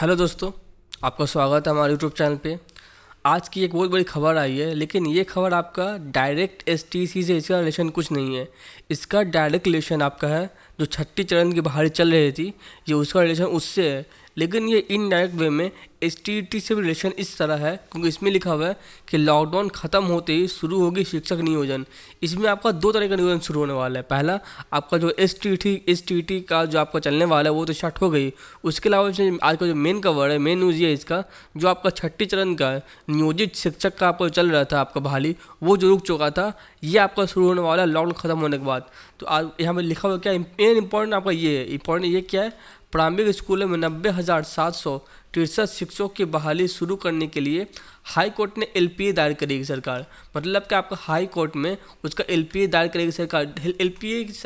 hello दोस्तों आपका स्वागत है हमारे यूट्यूब चैनल पे आज की एक बहुत बड़ी खबर आई है लेकिन ये खबर आपका डायरेक्ट एस से इसका रिलेशन कुछ नहीं है इसका डायरेक्ट रिलेशन आपका है जो छठी चरण की बहाली चल रही थी ये उसका रिलेशन उससे है लेकिन ये इनडायरेक्ट वे में एस से भी रिलेशन इस तरह है क्योंकि इसमें लिखा हुआ है कि लॉकडाउन ख़त्म होते ही शुरू होगी शिक्षक नियोजन इसमें आपका दो तरह का नियोजन शुरू होने वाला है पहला आपका जो एस टी का जो आपका चलने वाला है वो तो शर्ट हो गई उसके अलावा इसमें आज का जो मेन कवर है मेन न्यूज़ ये इसका जो आपका छठी चरण का नियोजित शिक्षक का आपका चल रहा था आपका बहाली वो जो रुक चुका था ये आपका शुरू होने वाला है लॉकडाउन ख़त्म होने के बाद तो आज यहाँ पर लिखा हुआ क्या मेन इंपॉर्टेंट आपका ये है इंपॉर्टेंट ये क्या है प्रारंभिक स्कूलों में नब्बे हज़ार सात सौ तिरसठ शिक्षकों की बहाली शुरू करने के लिए हाई कोर्ट ने एल दायर करेगी सरकार मतलब कि आपका हाई कोर्ट में उसका एल दायर करेगी सरकार एल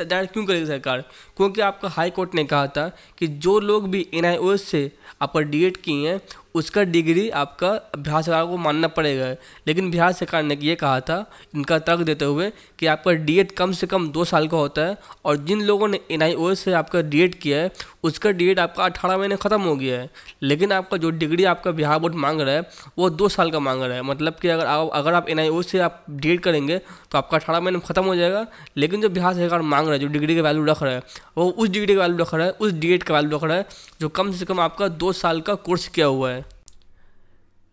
दायर क्यों करेगी सरकार क्योंकि आपका हाई कोर्ट ने कहा था कि जो लोग भी एन से आपका डी किए हैं उसका डिग्री आपका बिहार सरकार को मानना पड़ेगा लेकिन बिहार सरकार ने ये कहा था इनका तर्क देते हुए कि आपका एड कम से कम दो साल का होता है और जिन लोगों ने एन से आपका एड किया है उसका एड आपका अठारह महीने ख़त्म हो गया है लेकिन आपका जो डिग्री आपका बिहार बोर्ड मांग रहा है वो दो साल साल का मांग रहा है मतलब कि अगर आप अगर आप एन से आप डेट करेंगे तो आपका अठारह महीने खत्म हो जाएगा लेकिन जो बिहार सरकार मांग रहा है जो डिग्री का वैल्यू रख रहा है वो उस डिग्री का वैल्यू रख रहा है उस डेट का वैल्यू रख रहा है जो कम से कम आपका दो साल का कोर्स किया हुआ है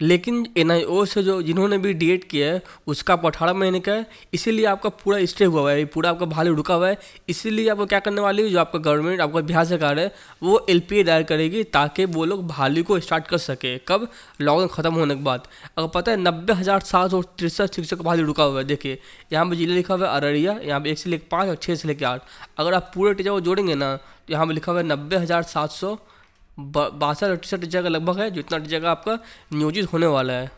लेकिन एन से जो जिन्होंने भी डी किया है उसका आप अठारह महीने का है इसीलिए आपका पूरा स्टे हुआ है पूरा आपका भाली रुका हुआ है इसीलिए आपको क्या करने वाली है जो आपका गवर्नमेंट आपका बिहार सरकार है वो एल दायर करेगी ताकि वो लोग भाली को स्टार्ट कर सके कब लॉकडाउन ख़त्म होने के बाद अगर पता है नब्बे हज़ार सात सौ तिरसठ शिक्षक भाली रुका हुआ है देखिए यहाँ पर जिले लिखा हुआ है अररिया यहाँ पर एक से लेकर पाँच और छः से लेकर आठ अगर आप पूरे टीचर को जोड़ेंगे ना तो यहाँ पर लिखा हुआ है नब्बे हज़ार सात सौ बासठ अठसठ डिजा जगह लगभग है जो इतना जगह आपका नियोजित होने वाला है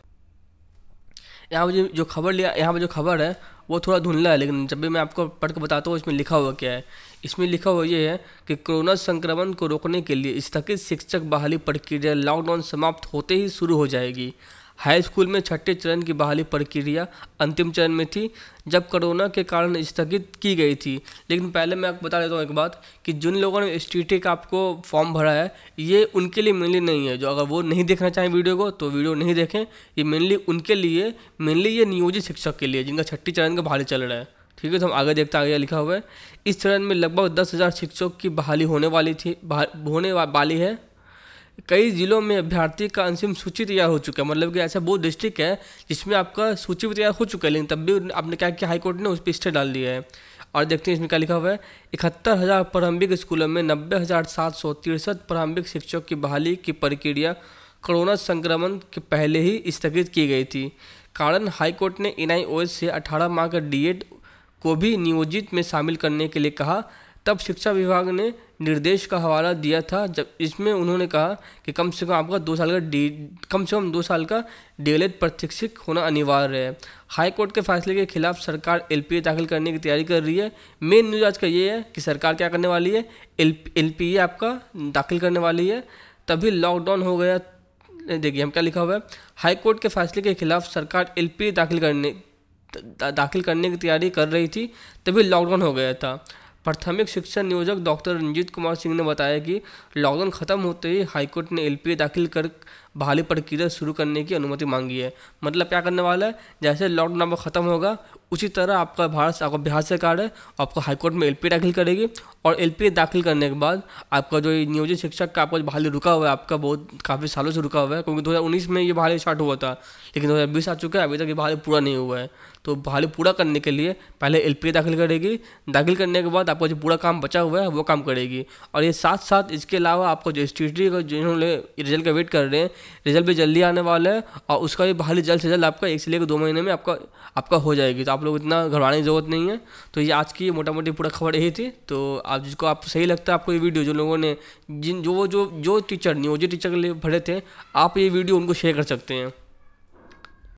यहाँ पर जो खबर लिया यहाँ पर जो खबर है वो थोड़ा धुंधला है लेकिन जब भी मैं आपको पढ़ के बताता हूँ इसमें लिखा हुआ क्या है इसमें लिखा हुआ ये है कि कोरोना संक्रमण को रोकने के लिए स्थगित शिक्षक बहाली प्रक्रिया लॉकडाउन समाप्त होते ही शुरू हो जाएगी हाई स्कूल में छठे चरण की बहाली प्रक्रिया अंतिम चरण में थी जब कोरोना के कारण स्थगित की गई थी लेकिन पहले मैं आपको बता देता हूँ एक बात कि जिन लोगों ने एस टी का आपको फॉर्म भरा है ये उनके लिए मेनली नहीं है जो अगर वो नहीं देखना चाहें वीडियो को तो वीडियो नहीं देखें ये मेनली उनके लिए मेनली ये नियोजित शिक्षक के लिए जिनका छठी चरण का बहाली चल रहा है ठीक है तो हम आगे देखते आगे लिखा हुआ है इस चरण में लगभग दस हज़ार शिक्षकों की बहाली होने वाली थी होने वाली है कई ज़िलों में अभ्यर्थी का अंतिम सूची तैयार हो चुका है मतलब कि ऐसा वो डिस्ट्रिक्ट है जिसमें आपका सूची भी तैयार हो चुका है लेकिन तब भी आपने क्या किया हाईकोर्ट ने उस पर स्टे डाल दिया है और देखते हैं इसमें क्या लिखा हुआ है इकहत्तर हज़ार प्रारंभिक स्कूलों में नब्बे हज़ार सात सौ तिरसठ प्रारंभिक शिक्षक की बहाली की प्रक्रिया कोरोना संक्रमण के पहले ही स्थगित की गई थी कारण हाईकोर्ट ने एन से अठारह माह का डी को भी नियोजित में शामिल करने के लिए कहा तब शिक्षा विभाग ने निर्देश का हवाला दिया था जब इसमें उन्होंने कहा कि कम से कम आपका दो साल का डी कम से कम दो साल का डीएलएड प्रशिक्षित होना अनिवार्य है हाई कोर्ट के फैसले के खिलाफ सरकार एलपीए दाखिल करने की तैयारी कर रही है मेन न्यूज़ आज का ये है कि सरकार क्या करने वाली है एल ए आपका दाखिल करने वाली है तभी लॉकडाउन हो गया देखिए हम क्या लिखा हुआ है हाई कोर्ट के फैसले के खिलाफ सरकार एलपीए दाखिल करने दाखिल करने की तैयारी कर रही थी तभी लॉकडाउन हो गया था प्राथमिक शिक्षा नियोजक डॉक्टर रंजीत कुमार सिंह ने बताया कि लॉकडाउन खत्म होते ही हाईकोर्ट ने एलपीए दाखिल कर बहाली प्रक्रिया शुरू करने की अनुमति मांगी है मतलब क्या करने वाला है जैसे लॉकडाउन आपका ख़त्म होगा उसी तरह आपका भारत आपका बिहार सरकार है आपको हाईकोर्ट में एलपी दाखिल करेगी और एलपी दाखिल करने के बाद आपका जो नियोजित शिक्षक का आपका बहाली रुका हुआ है आपका बहुत काफ़ी सालों से रुका हुआ है क्योंकि 2019 में ये बहाली स्टार्ट हुआ था लेकिन 2020 आ चुका है अभी तक ये बहाली पूरा नहीं हुआ है तो बहाली पूरा करने के लिए पहले एल दाखिल करेगी दाखिल करने के बाद आपका जो पूरा काम बचा हुआ है वो काम करेगी और ये साथ साथ इसके अलावा आपको जो स्टेटरी जिन्होंने रिजल्ट का वेट कर रहे हैं रिजल्ट भी जल्दी आने वाला है और उसका भी बहाली जल्द से जल्द आपका एक से लेकर दो महीने में आपका आपका हो जाएगी तो आप लोग इतना घबराने की जरूरत नहीं है तो ये आज की मोटा मोटी पूरा खबर यही थी तो आप जिसको आप सही लगता है आपको ये वीडियो जो लोगों ने जिन जो जो जो टीचर नियोजित टीचर के लिए भरे थे आप ये वीडियो उनको शेयर कर सकते हैं